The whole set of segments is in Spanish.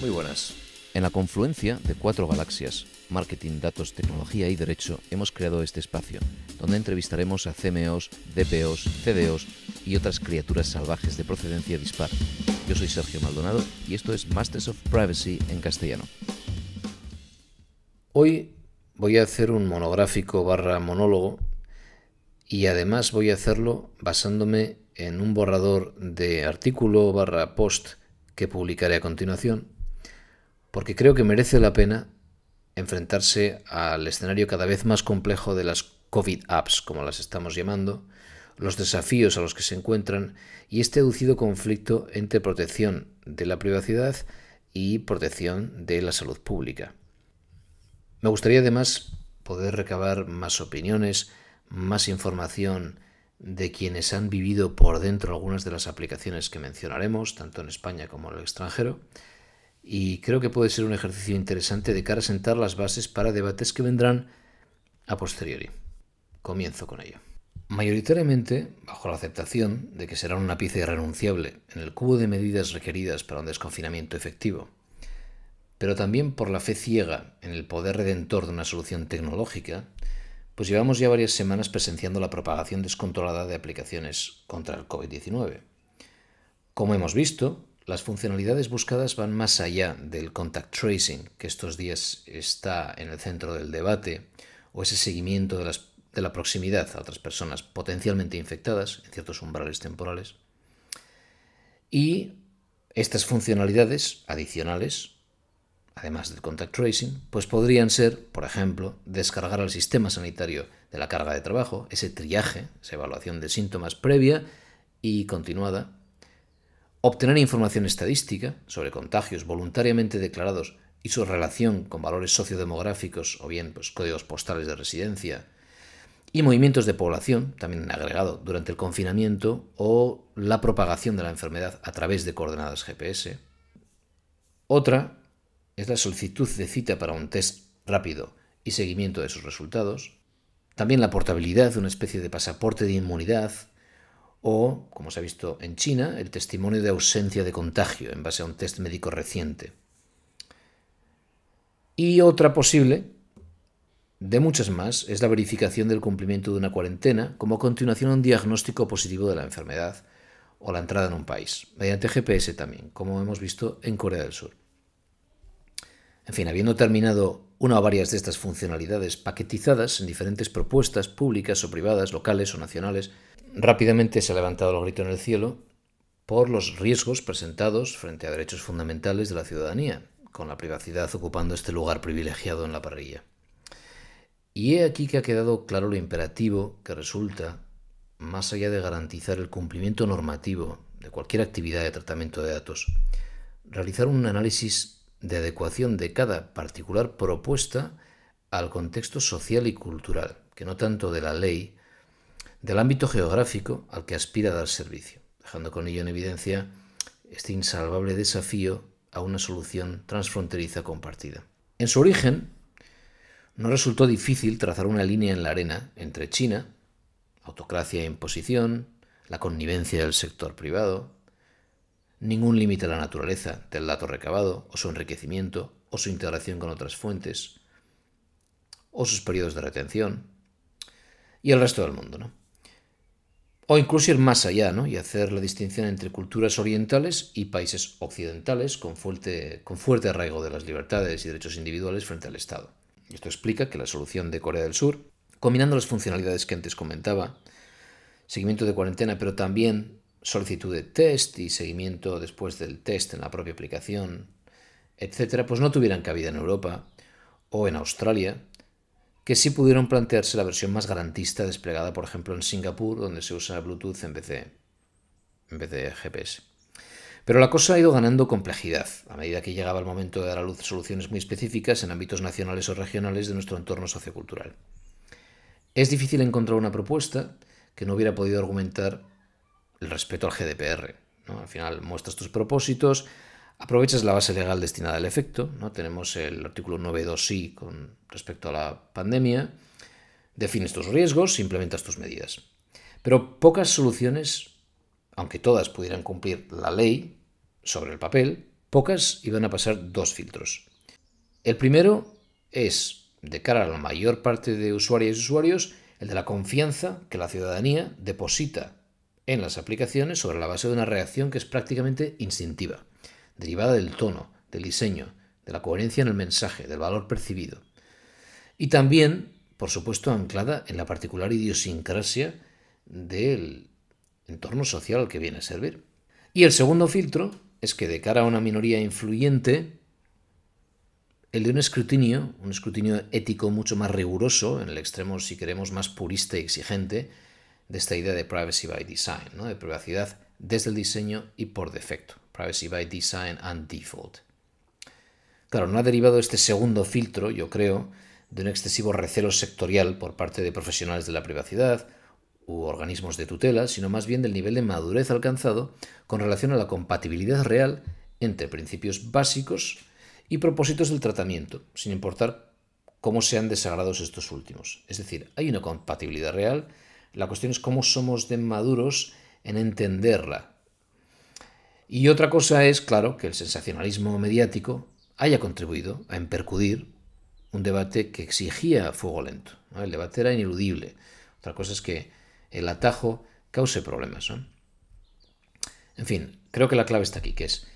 Muy buenas. En la confluencia de cuatro galaxias, marketing, datos, tecnología y derecho, hemos creado este espacio, donde entrevistaremos a CMOs, DPOs, CDOs y otras criaturas salvajes de procedencia dispar. Yo soy Sergio Maldonado y esto es Masters of Privacy en castellano. Hoy voy a hacer un monográfico barra monólogo y además voy a hacerlo basándome en un borrador de artículo barra post que publicaré a continuación porque creo que merece la pena enfrentarse al escenario cada vez más complejo de las COVID apps, como las estamos llamando, los desafíos a los que se encuentran y este aducido conflicto entre protección de la privacidad y protección de la salud pública. Me gustaría además poder recabar más opiniones, más información de quienes han vivido por dentro algunas de las aplicaciones que mencionaremos, tanto en España como en el extranjero, y creo que puede ser un ejercicio interesante de cara a sentar las bases para debates que vendrán a posteriori. Comienzo con ello. Mayoritariamente, bajo la aceptación de que será una pieza irrenunciable en el cubo de medidas requeridas para un desconfinamiento efectivo, pero también por la fe ciega en el poder redentor de una solución tecnológica, pues llevamos ya varias semanas presenciando la propagación descontrolada de aplicaciones contra el COVID-19. Como hemos visto, las funcionalidades buscadas van más allá del contact tracing, que estos días está en el centro del debate, o ese seguimiento de, la proximidad a otras personas potencialmente infectadas en ciertos umbrales temporales. Y estas funcionalidades adicionales, además del contact tracing, pues podrían ser, por ejemplo, descargar al sistema sanitario de la carga de trabajo, ese triaje, esa evaluación de síntomas previa y continuada, obtener información estadística sobre contagios voluntariamente declarados y su relación con valores sociodemográficos o bien pues, códigos postales de residencia, y movimientos de población, también agregado durante el confinamiento, o la propagación de la enfermedad a través de coordenadas GPS. Otra es la solicitud de cita para un test rápido y seguimiento de sus resultados. También la portabilidad, de una especie de pasaporte de inmunidad, o, como se ha visto en China, el testimonio de ausencia de contagio en base a un test médico reciente. Y otra posible, de muchas más, es la verificación del cumplimiento de una cuarentena como continuación a un diagnóstico positivo de la enfermedad o la entrada en un país, mediante GPS también, como hemos visto en Corea del Sur. En fin, habiendo terminado una o varias de estas funcionalidades paquetizadas en diferentes propuestas públicas o privadas, locales o nacionales, rápidamente se ha levantado el grito en el cielo por los riesgos presentados frente a derechos fundamentales de la ciudadanía, con la privacidad ocupando este lugar privilegiado en la parrilla. Y he aquí que ha quedado claro lo imperativo que resulta, más allá de garantizar el cumplimiento normativo de cualquier actividad de tratamiento de datos, realizar un análisis de adecuación de cada particular propuesta al contexto social y cultural, que no tanto de la ley, del ámbito geográfico al que aspira dar servicio, dejando con ello en evidencia este insalvable desafío a una solución transfronteriza compartida. En su origen, no resultó difícil trazar una línea en la arena entre China, autocracia e imposición, la connivencia del sector privado, ningún límite a la naturaleza del dato recabado, o su enriquecimiento, o su integración con otras fuentes, o sus periodos de retención, y el resto del mundo, ¿no? O incluso ir más allá, ¿no? Y hacer la distinción entre culturas orientales y países occidentales con fuerte, con fuerte arraigo de las libertades y derechos individuales frente al Estado. Esto explica que la solución de Corea del Sur, combinando las funcionalidades que antes comentaba, seguimiento de cuarentena, pero también solicitud de test y seguimiento después del test en la propia aplicación, etcétera, pues no tuvieran cabida en Europa o en Australia, que sí pudieron plantearse la versión más garantista desplegada, por ejemplo, en Singapur, donde se usa Bluetooth en en vez de GPS. Pero la cosa ha ido ganando complejidad a medida que llegaba el momento de dar a luz soluciones muy específicas en ámbitos nacionales o regionales de nuestro entorno sociocultural. Es difícil encontrar una propuesta que no hubiera podido argumentar el respeto al GDPR. Al final muestras tus propósitos, aprovechas la base legal destinada al efecto. ¿no? Tenemos el artículo 9.2i con respecto a la pandemia. Defines tus riesgos, implementas tus medidas. Pero pocas soluciones, aunque todas pudieran cumplir la ley sobre el papel, pocas iban a pasar dos filtros. El primero es, de cara a la mayor parte de usuarios y usuarios, el de la confianza que la ciudadanía deposita en las aplicaciones sobre la base de una reacción que es prácticamente instintiva, derivada del tono, del diseño, de la coherencia en el mensaje, del valor percibido. Y también, por supuesto, anclada en la particular idiosincrasia del entorno social al que viene a servir. Y el segundo filtro es que de cara a una minoría influyente, el de un escrutinio, un escrutinio ético mucho más riguroso, en el extremo, si queremos, más purista y exigente, de esta idea de privacy by design, ¿no? de privacidad desde el diseño y por defecto. Privacy by design and default. Claro, no ha derivado este segundo filtro, yo creo, de un excesivo recelo sectorial por parte de profesionales de la privacidad u organismos de tutela, sino más bien del nivel de madurez alcanzado con relación a la compatibilidad real entre principios básicos y propósitos del tratamiento, sin importar cómo sean desagrados estos últimos. Es decir, hay una compatibilidad real la cuestión es cómo somos de maduros en entenderla. Y otra cosa es, claro, que el sensacionalismo mediático haya contribuido a empercudir un debate que exigía fuego lento. El debate era ineludible. Otra cosa es que el atajo cause problemas. En fin, creo que la clave está aquí, que es,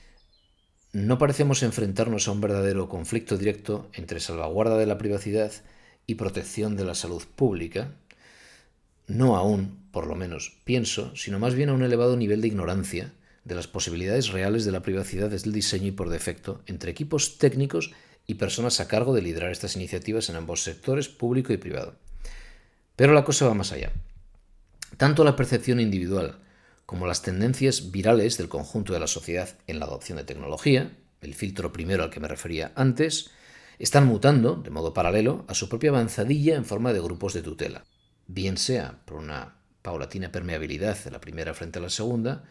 no parecemos enfrentarnos a un verdadero conflicto directo entre salvaguarda de la privacidad y protección de la salud pública, no aún, por lo menos, pienso, sino más bien a un elevado nivel de ignorancia de las posibilidades reales de la privacidad desde el diseño y por defecto entre equipos técnicos y personas a cargo de liderar estas iniciativas en ambos sectores, público y privado. Pero la cosa va más allá. Tanto la percepción individual como las tendencias virales del conjunto de la sociedad en la adopción de tecnología, el filtro primero al que me refería antes, están mutando, de modo paralelo, a su propia avanzadilla en forma de grupos de tutela bien sea por una paulatina permeabilidad de la primera frente a la segunda,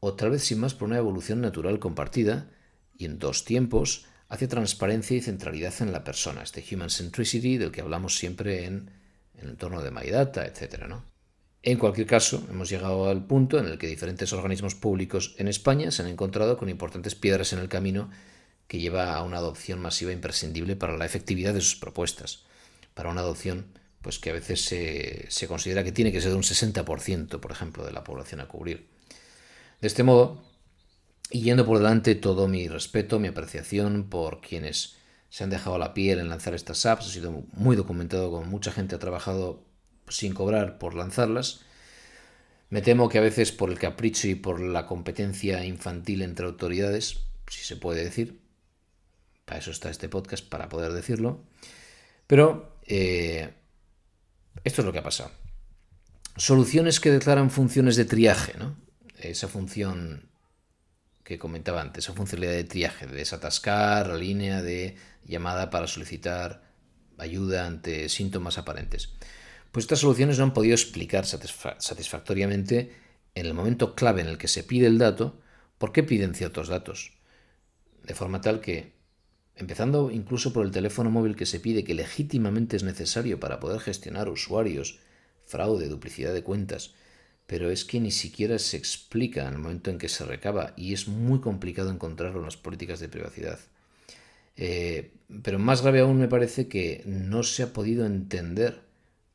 o tal vez sin más por una evolución natural compartida y en dos tiempos hacia transparencia y centralidad en la persona, este human centricity del que hablamos siempre en, el entorno de My Data, etc. En cualquier caso, hemos llegado al punto en el que diferentes organismos públicos en España se han encontrado con importantes piedras en el camino que lleva a una adopción masiva e imprescindible para la efectividad de sus propuestas, para una adopción pues que a veces se, considera que tiene que ser de un 60%, por ejemplo, de la población a cubrir. De este modo, y yendo por delante todo mi respeto, mi apreciación por quienes se han dejado la piel en lanzar estas apps, ha sido muy documentado, como mucha gente ha trabajado sin cobrar por lanzarlas. Me temo que a veces por el capricho y por la competencia infantil entre autoridades, si se puede decir, para eso está este podcast, para poder decirlo, pero eh, esto es lo que ha pasado. Soluciones que declaran funciones de triaje, ¿no? Esa función que comentaba antes, esa funcionalidad de triaje, de desatascar la línea de llamada para solicitar ayuda ante síntomas aparentes. Pues estas soluciones no han podido explicar satisfactoriamente en el momento clave en el que se pide el dato por qué piden ciertos datos. De forma tal que empezando incluso por el teléfono móvil que se pide que legítimamente es necesario para poder gestionar usuarios, fraude, duplicidad de cuentas, pero es que ni siquiera se explica en el momento en que se recaba y es muy complicado encontrarlo en las políticas de privacidad. Eh, pero más grave aún me parece que no se ha podido entender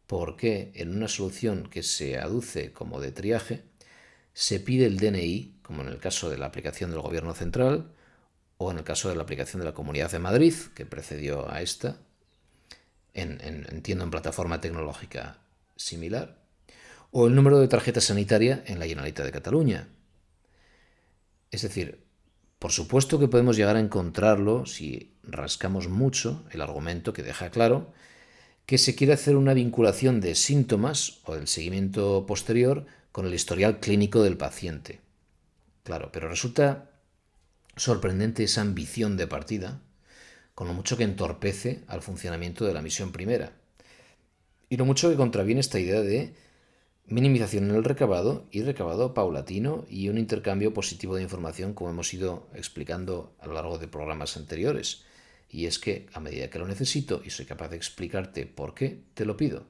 por qué en una solución que se aduce como de triaje se pide el DNI, como en el caso de la aplicación del gobierno central, en el caso de la aplicación de la Comunidad de Madrid, que precedió a esta, en, entiendo en plataforma tecnológica similar, o el número de tarjeta sanitaria en la Generalitat de Cataluña. Es decir, por supuesto que podemos llegar a encontrarlo si rascamos mucho el argumento que deja claro que se quiere hacer una vinculación de síntomas o del seguimiento posterior con el historial clínico del paciente. Claro, pero resulta sorprendente esa ambición de partida, con lo mucho que entorpece al funcionamiento de la misión primera, y lo mucho que contraviene esta idea de minimización en el recabado y recabado paulatino y un intercambio positivo de información como hemos ido explicando a lo largo de programas anteriores. Y es que a medida que lo necesito y soy capaz de explicarte por qué, te lo pido.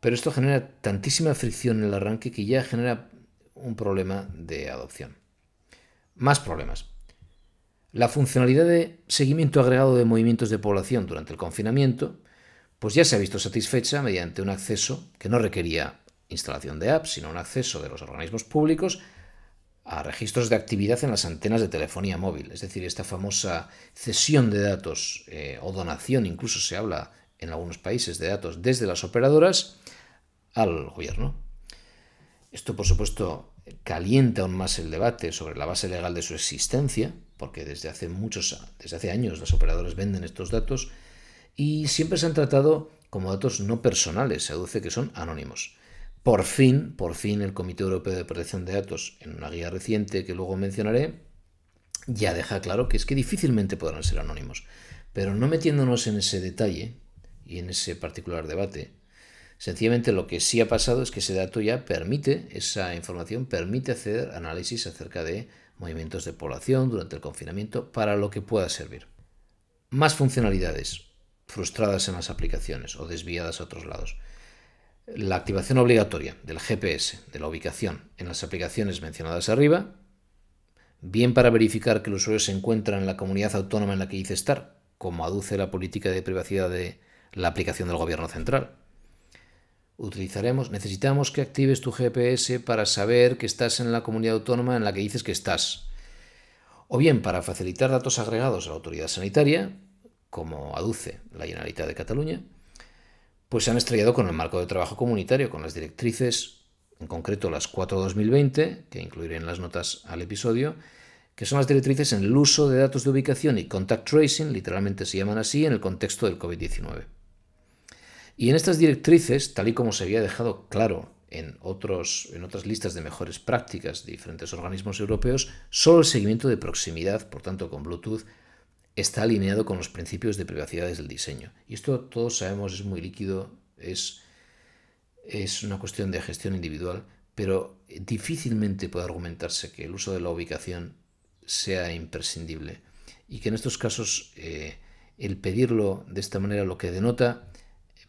Pero esto genera tantísima fricción en el arranque que ya genera un problema de adopción. Más problemas. La funcionalidad de seguimiento agregado de movimientos de población durante el confinamiento, pues ya se ha visto satisfecha mediante un acceso que no requería instalación de apps, sino un acceso de los organismos públicos a registros de actividad en las antenas de telefonía móvil. Es decir, esta famosa cesión de datos eh, o donación, incluso se habla en algunos países de datos desde las operadoras al gobierno. Esto, por supuesto, calienta aún más el debate sobre la base legal de su existencia, porque desde hace muchos desde hace años los operadores venden estos datos y siempre se han tratado como datos no personales, se aduce que son anónimos. Por fin, por fin el Comité Europeo de Protección de Datos, en una guía reciente que luego mencionaré, ya deja claro que es que difícilmente podrán ser anónimos. Pero no metiéndonos en ese detalle y en ese particular debate, Sencillamente lo que sí ha pasado es que ese dato ya permite, esa información permite hacer análisis acerca de movimientos de población durante el confinamiento para lo que pueda servir. Más funcionalidades frustradas en las aplicaciones o desviadas a otros lados. La activación obligatoria del GPS, de la ubicación, en las aplicaciones mencionadas arriba, bien para verificar que el usuario se encuentra en la comunidad autónoma en la que dice estar, como aduce la política de privacidad de la aplicación del gobierno central, Utilizaremos, necesitamos que actives tu GPS para saber que estás en la comunidad autónoma en la que dices que estás. O bien para facilitar datos agregados a la autoridad sanitaria, como aduce la Generalitat de Cataluña, pues se han estrellado con el marco de trabajo comunitario, con las directrices, en concreto las 4-2020, que incluiré en las notas al episodio, que son las directrices en el uso de datos de ubicación y contact tracing, literalmente se llaman así, en el contexto del COVID-19. Y en estas directrices, tal y como se había dejado claro en, otros, en otras listas de mejores prácticas de diferentes organismos europeos, solo el seguimiento de proximidad, por tanto con Bluetooth, está alineado con los principios de privacidad del diseño. Y esto todos sabemos es muy líquido, es, es una cuestión de gestión individual, pero difícilmente puede argumentarse que el uso de la ubicación sea imprescindible y que en estos casos eh, el pedirlo de esta manera lo que denota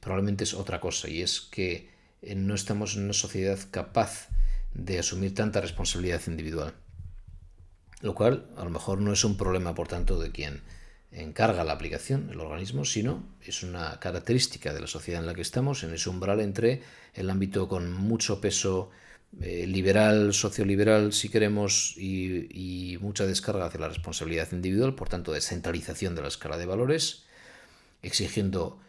probablemente es otra cosa, y es que eh, no estamos en una sociedad capaz de asumir tanta responsabilidad individual. Lo cual a lo mejor no es un problema, por tanto, de quien encarga la aplicación, el organismo, sino es una característica de la sociedad en la que estamos, en ese umbral entre el ámbito con mucho peso eh, liberal, socioliberal, si queremos, y, y, mucha descarga hacia la responsabilidad individual, por tanto, descentralización de la escala de valores, exigiendo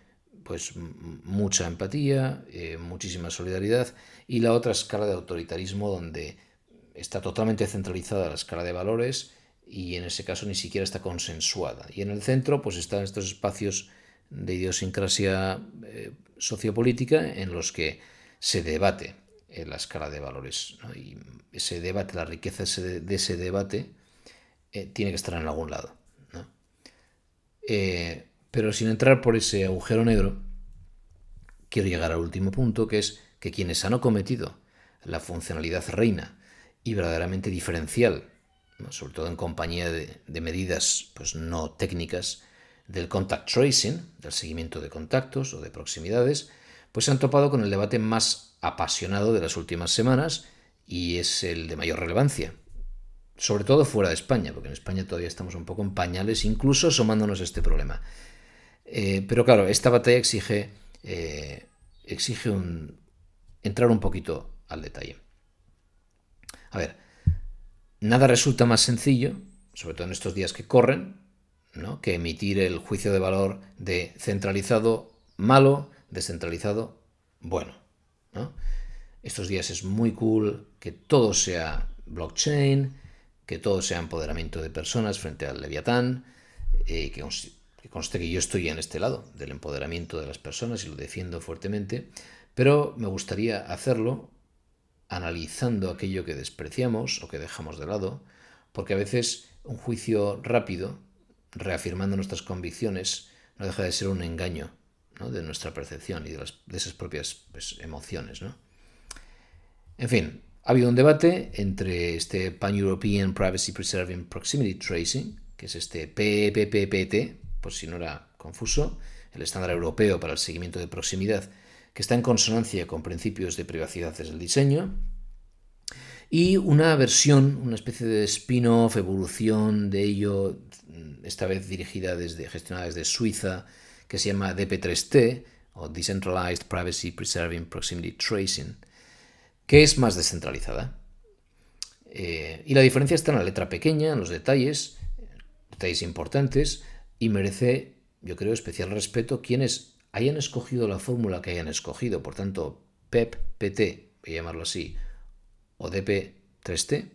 pues mucha empatía, eh, muchísima solidaridad y la otra escala de autoritarismo donde está totalmente centralizada la escala de valores y en ese caso ni siquiera está consensuada. Y en el centro pues están estos espacios de idiosincrasia eh, sociopolítica en los que se debate eh, la escala de valores y ese debate, la riqueza de ese debate tiene que estar en algún lado. Pero sin entrar por ese agujero negro, quiero llegar al último punto, que es que quienes han acometido la funcionalidad reina y verdaderamente diferencial, sobre todo en compañía de, medidas pues, no técnicas del contact tracing, del seguimiento de contactos o de proximidades, pues se han topado con el debate más apasionado de las últimas semanas y es el de mayor relevancia, sobre todo fuera de España, porque en España todavía estamos un poco en pañales, incluso asomándonos a este problema. Eh, pero claro, esta batalla exige, eh, exige un, entrar un poquito al detalle. A ver, nada resulta más sencillo, sobre todo en estos días que corren, ¿no? que emitir el juicio de valor de centralizado malo, descentralizado bueno. Estos días es muy cool que todo sea blockchain, que todo sea empoderamiento de personas frente al leviatán, y eh, que que conste que yo estoy en este lado del empoderamiento de las personas y lo defiendo fuertemente, pero me gustaría hacerlo analizando aquello que despreciamos o que dejamos de lado, porque a veces un juicio rápido, reafirmando nuestras convicciones, no deja de ser un engaño de nuestra percepción y de, esas propias pues, emociones. En fin, ha habido un debate entre este Pan-European Privacy Preserving Proximity Tracing, que es este PPPPT, por si no era confuso, el estándar europeo para el seguimiento de proximidad, que está en consonancia con principios de privacidad desde el diseño, y una versión, una especie de spin-off, evolución de ello, esta vez dirigida desde, gestionada desde Suiza, que se llama DP3T, o Decentralized Privacy Preserving Proximity Tracing, que es más descentralizada. Eh, y la diferencia está en la letra pequeña, en los detalles, detalles importantes, y merece, yo creo, especial respeto quienes hayan escogido la fórmula que hayan escogido. Por tanto, PEP, PT, voy a llamarlo así, o DP3T,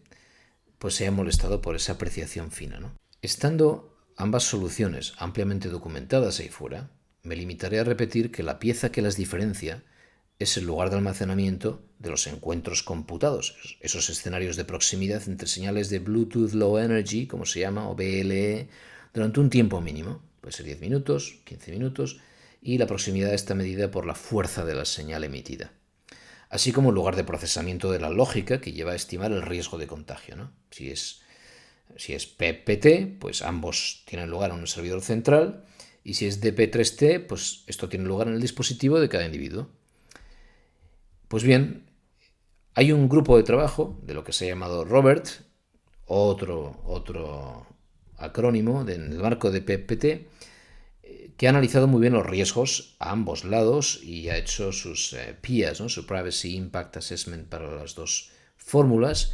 pues se ha molestado por esa apreciación fina. ¿no? Estando ambas soluciones ampliamente documentadas ahí fuera, me limitaré a repetir que la pieza que las diferencia es el lugar de almacenamiento de los encuentros computados, esos escenarios de proximidad entre señales de Bluetooth Low Energy, como se llama, o BLE, durante un tiempo mínimo, puede ser 10 minutos, 15 minutos, y la proximidad está medida por la fuerza de la señal emitida, así como el lugar de procesamiento de la lógica que lleva a estimar el riesgo de contagio. ¿no? Si, es, si es PPT, pues ambos tienen lugar en un servidor central, y si es DP3T, pues esto tiene lugar en el dispositivo de cada individuo. Pues bien, hay un grupo de trabajo de lo que se ha llamado Robert, otro, otro acrónimo el marco de PPT, eh, que ha analizado muy bien los riesgos a ambos lados y ha hecho sus PIA, eh, PIAs, ¿no? su Privacy Impact Assessment para las dos fórmulas.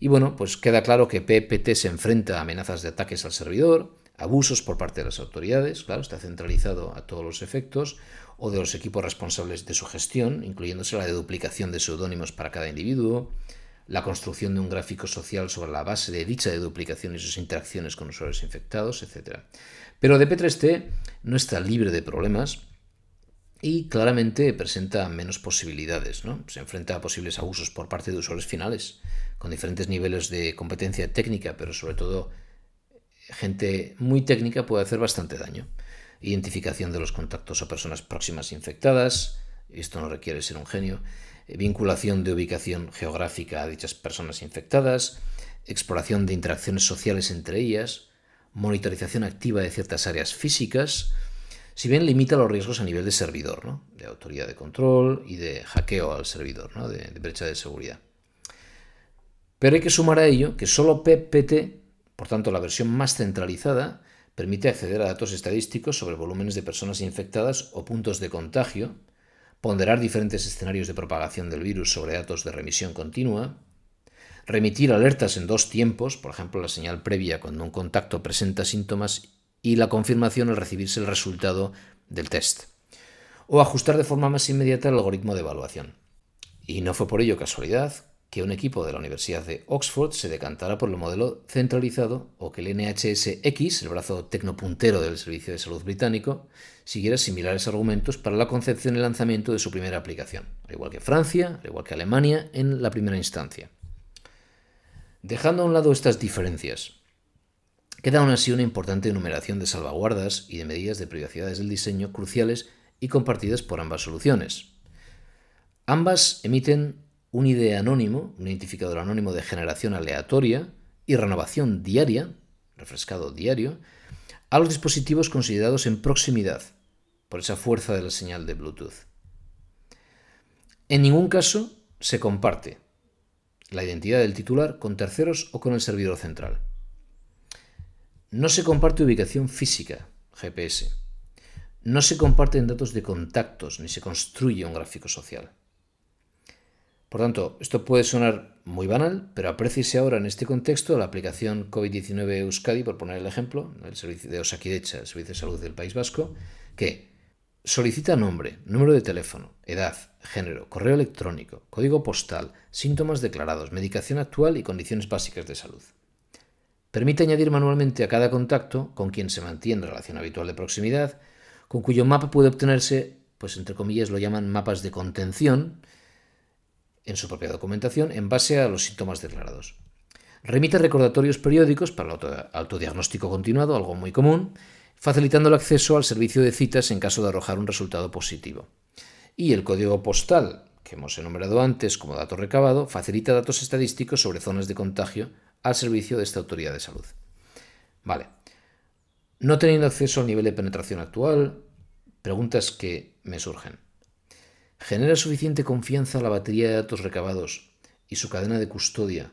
Y bueno, pues queda claro que PPT se enfrenta a amenazas de ataques al servidor, abusos por parte de las autoridades, claro, está centralizado a todos los efectos, o de los equipos responsables de su gestión, incluyéndose la de duplicación de seudónimos para cada individuo, la construcción de un gráfico social sobre la base de dicha duplicación y sus interacciones con usuarios infectados, etc. Pero DP3T no está libre de problemas y claramente presenta menos posibilidades. ¿no? Se enfrenta a posibles abusos por parte de usuarios finales, con diferentes niveles de competencia técnica, pero sobre todo gente muy técnica puede hacer bastante daño. Identificación de los contactos o personas próximas infectadas, esto no requiere ser un genio, eh, vinculación de ubicación geográfica a dichas personas infectadas, exploración de interacciones sociales entre ellas, monitorización activa de ciertas áreas físicas, si bien limita los riesgos a nivel de servidor, de autoridad de control y de hackeo al servidor, de, de brecha de seguridad. Pero hay que sumar a ello que solo PPT, por tanto la versión más centralizada, permite acceder a datos estadísticos sobre volúmenes de personas infectadas o puntos de contagio ponderar diferentes escenarios de propagación del virus sobre datos de remisión continua, remitir alertas en dos tiempos, por ejemplo, la señal previa cuando un contacto presenta síntomas y la confirmación al recibirse el resultado del test, o ajustar de forma más inmediata el algoritmo de evaluación. Y no fue por ello casualidad que un equipo de la Universidad de Oxford se decantara por el modelo centralizado o que el NHSX, el brazo tecnopuntero del Servicio de Salud británico, siguiera similares argumentos para la concepción y lanzamiento de su primera aplicación, al igual que Francia, al igual que Alemania en la primera instancia. Dejando a un lado estas diferencias, queda aún así una importante enumeración de salvaguardas y de medidas de privacidad del diseño cruciales y compartidas por ambas soluciones. Ambas emiten un ID anónimo, un identificador anónimo de generación aleatoria y renovación diaria, refrescado diario, a los dispositivos considerados en proximidad por esa fuerza de la señal de Bluetooth. En ningún caso se comparte la identidad del titular con terceros o con el servidor central. No se comparte ubicación física, GPS. No se comparten datos de contactos ni se construye un gráfico social. Por tanto, esto puede sonar muy banal, pero apréciese ahora en este contexto la aplicación COVID-19 Euskadi, por poner el ejemplo, el servicio de Osakidecha, el Servicio de Salud del País Vasco, que solicita nombre, número de teléfono, edad, género, correo electrónico, código postal, síntomas declarados, medicación actual y condiciones básicas de salud. Permite añadir manualmente a cada contacto con quien se mantiene relación habitual de proximidad, con cuyo mapa puede obtenerse, pues entre comillas lo llaman mapas de contención, en su propia documentación en base a los síntomas declarados. Remite recordatorios periódicos para el autodiagnóstico continuado, algo muy común, facilitando el acceso al servicio de citas en caso de arrojar un resultado positivo. Y el código postal, que hemos enumerado antes como dato recabado, facilita datos estadísticos sobre zonas de contagio al servicio de esta autoridad de salud. Vale. No teniendo acceso al nivel de penetración actual, preguntas que me surgen genera suficiente confianza la batería de datos recabados y su cadena de custodia,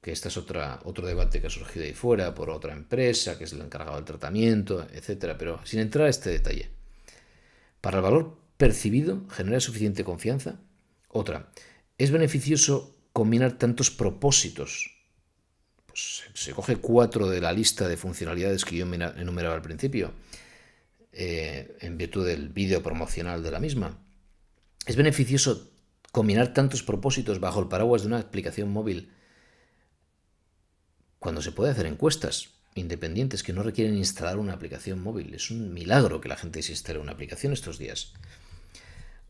que este es otra, otro debate que ha surgido ahí fuera por otra empresa que es la encargado del tratamiento, etcétera, Pero sin entrar a este detalle. Para el valor percibido, genera suficiente confianza. Otra, es beneficioso combinar tantos propósitos. Pues se coge cuatro de la lista de funcionalidades que yo enumeraba al principio, eh, en virtud del vídeo promocional de la misma. Es beneficioso combinar tantos propósitos bajo el paraguas de una aplicación móvil cuando se puede hacer encuestas independientes que no requieren instalar una aplicación móvil. Es un milagro que la gente se instale una aplicación estos días.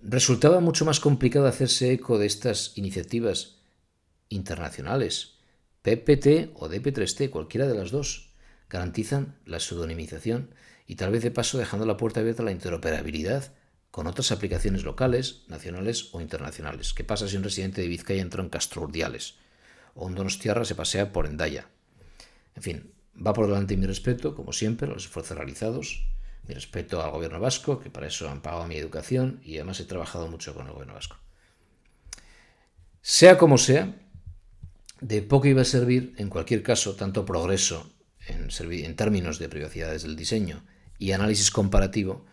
Resultaba mucho más complicado hacerse eco de estas iniciativas internacionales. PPT o DP3T, cualquiera de las dos, garantizan la pseudonimización y tal vez de paso dejando la puerta abierta a la interoperabilidad con otras aplicaciones locales, nacionales o internacionales. ¿Qué pasa si un residente de Vizcaya entra en Urdiales? O un donostiarra se pasea por Endaya. En fin, va por delante mi respeto, como siempre, a los esfuerzos realizados, mi respeto al gobierno vasco, que para eso han pagado mi educación y además he trabajado mucho con el gobierno vasco. Sea como sea, de poco iba a servir, en cualquier caso, tanto progreso en, en términos de privacidades del diseño y análisis comparativo,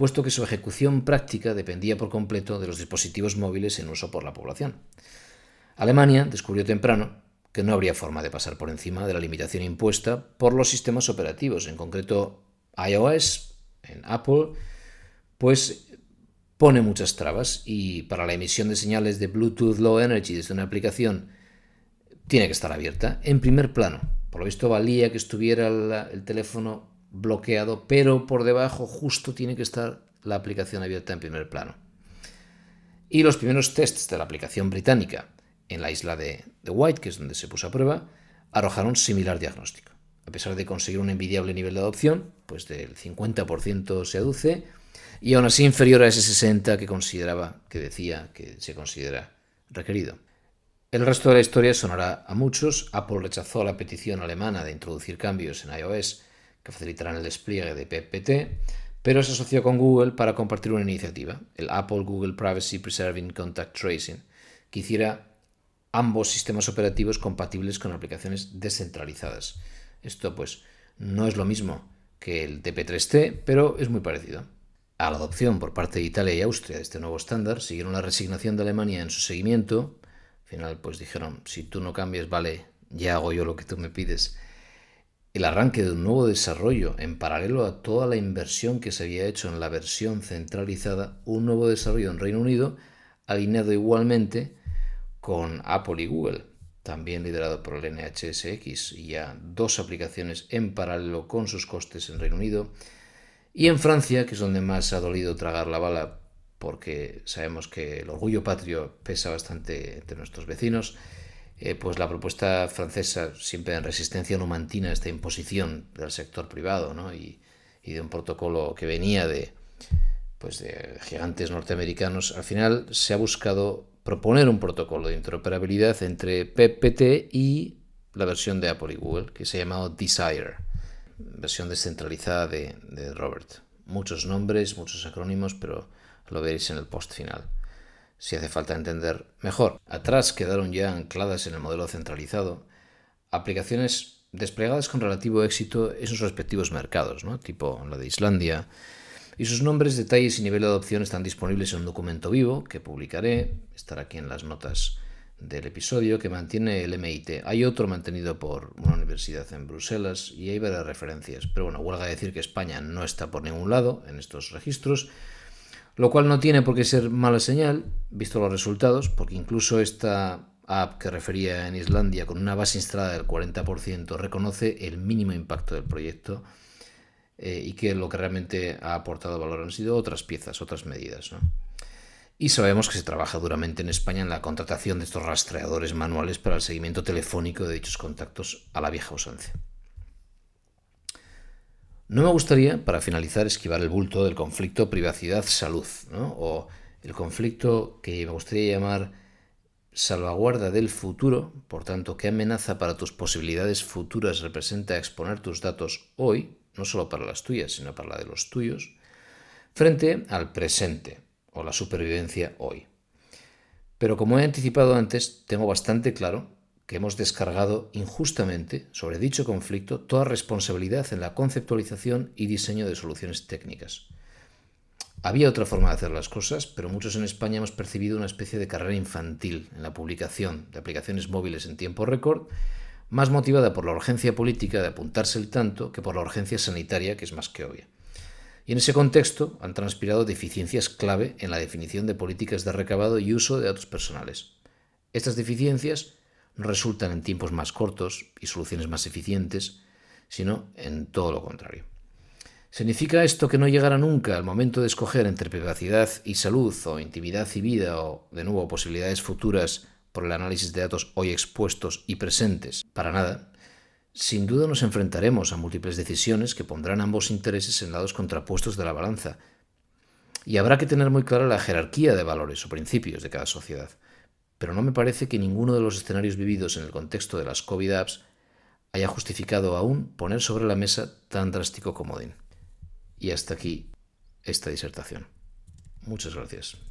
puesto que su ejecución práctica dependía por completo de los dispositivos móviles en uso por la población. Alemania descubrió temprano que no habría forma de pasar por encima de la limitación impuesta por los sistemas operativos, en concreto iOS en Apple, pues pone muchas trabas y para la emisión de señales de Bluetooth Low Energy desde una aplicación tiene que estar abierta en primer plano. Por lo visto valía que estuviera el, el teléfono bloqueado, pero por debajo justo tiene que estar la aplicación abierta en primer plano. Y los primeros tests de la aplicación británica en la isla de, White, que es donde se puso a prueba, arrojaron similar diagnóstico. A pesar de conseguir un envidiable nivel de adopción, pues del 50% se aduce, y aún así inferior a ese 60 que consideraba, que decía que se considera requerido. El resto de la historia sonará a muchos. Apple rechazó la petición alemana de introducir cambios en iOS que facilitarán el despliegue de PPT, pero se asoció con Google para compartir una iniciativa, el Apple Google Privacy Preserving Contact Tracing, que hiciera ambos sistemas operativos compatibles con aplicaciones descentralizadas. Esto pues no es lo mismo que el TP3T, pero es muy parecido. A la adopción por parte de Italia y Austria de este nuevo estándar siguieron la resignación de Alemania en su seguimiento. Al final pues dijeron, si tú no cambias, vale, ya hago yo lo que tú me pides el arranque de un nuevo desarrollo en paralelo a toda la inversión que se había hecho en la versión centralizada, un nuevo desarrollo en Reino Unido alineado igualmente con Apple y Google, también liderado por el NHSX, y ya dos aplicaciones en paralelo con sus costes en Reino Unido. Y en Francia, que es donde más ha dolido tragar la bala, porque sabemos que el orgullo patrio pesa bastante entre nuestros vecinos, eh, pues la propuesta francesa, siempre en resistencia no a esta imposición del sector privado y, de un protocolo que venía de, pues de gigantes norteamericanos, al final se ha buscado proponer un protocolo de interoperabilidad entre PPT y la versión de Apple y Google, que se ha llamado Desire, versión descentralizada de, de Robert. Muchos nombres, muchos acrónimos, pero lo veréis en el post final si hace falta entender mejor. Atrás quedaron ya ancladas en el modelo centralizado aplicaciones desplegadas con relativo éxito en sus respectivos mercados, ¿no? tipo la de Islandia, y sus nombres, detalles y nivel de adopción están disponibles en un documento vivo que publicaré, estará aquí en las notas del episodio, que mantiene el MIT. Hay otro mantenido por una universidad en Bruselas y hay varias referencias, pero bueno, huelga decir que España no está por ningún lado en estos registros, lo cual no tiene por qué ser mala señal, visto los resultados, porque incluso esta app que refería en Islandia, con una base instalada del 40%, reconoce el mínimo impacto del proyecto eh, y que lo que realmente ha aportado valor han sido otras piezas, otras medidas. Y sabemos que se trabaja duramente en España en la contratación de estos rastreadores manuales para el seguimiento telefónico de dichos contactos a la vieja usanza. No me gustaría, para finalizar, esquivar el bulto del conflicto privacidad-salud, ¿no? o el conflicto que me gustaría llamar salvaguarda del futuro, por tanto, qué amenaza para tus posibilidades futuras representa exponer tus datos hoy, no solo para las tuyas, sino para la de los tuyos, frente al presente o la supervivencia hoy. Pero como he anticipado antes, tengo bastante claro que hemos descargado injustamente sobre dicho conflicto toda responsabilidad en la conceptualización y diseño de soluciones técnicas. Había otra forma de hacer las cosas, pero muchos en España hemos percibido una especie de carrera infantil en la publicación de aplicaciones móviles en tiempo récord, más motivada por la urgencia política de apuntarse el tanto que por la urgencia sanitaria, que es más que obvia. Y en ese contexto han transpirado deficiencias clave en la definición de políticas de recabado y uso de datos personales. Estas deficiencias resultan en tiempos más cortos y soluciones más eficientes, sino en todo lo contrario. ¿Significa esto que no llegará nunca el momento de escoger entre privacidad y salud o intimidad y vida o, de nuevo, posibilidades futuras por el análisis de datos hoy expuestos y presentes? Para nada. Sin duda nos enfrentaremos a múltiples decisiones que pondrán ambos intereses en lados contrapuestos de la balanza. Y habrá que tener muy clara la jerarquía de valores o principios de cada sociedad pero no me parece que ninguno de los escenarios vividos en el contexto de las COVID apps haya justificado aún poner sobre la mesa tan drástico como comodín. Y hasta aquí esta disertación. Muchas gracias.